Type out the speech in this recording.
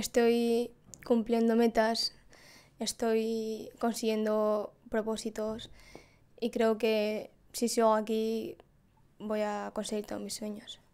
estoy cumpliendo metas, estoy consiguiendo propósitos y creo que si sigo aquí voy a conseguir todos mis sueños.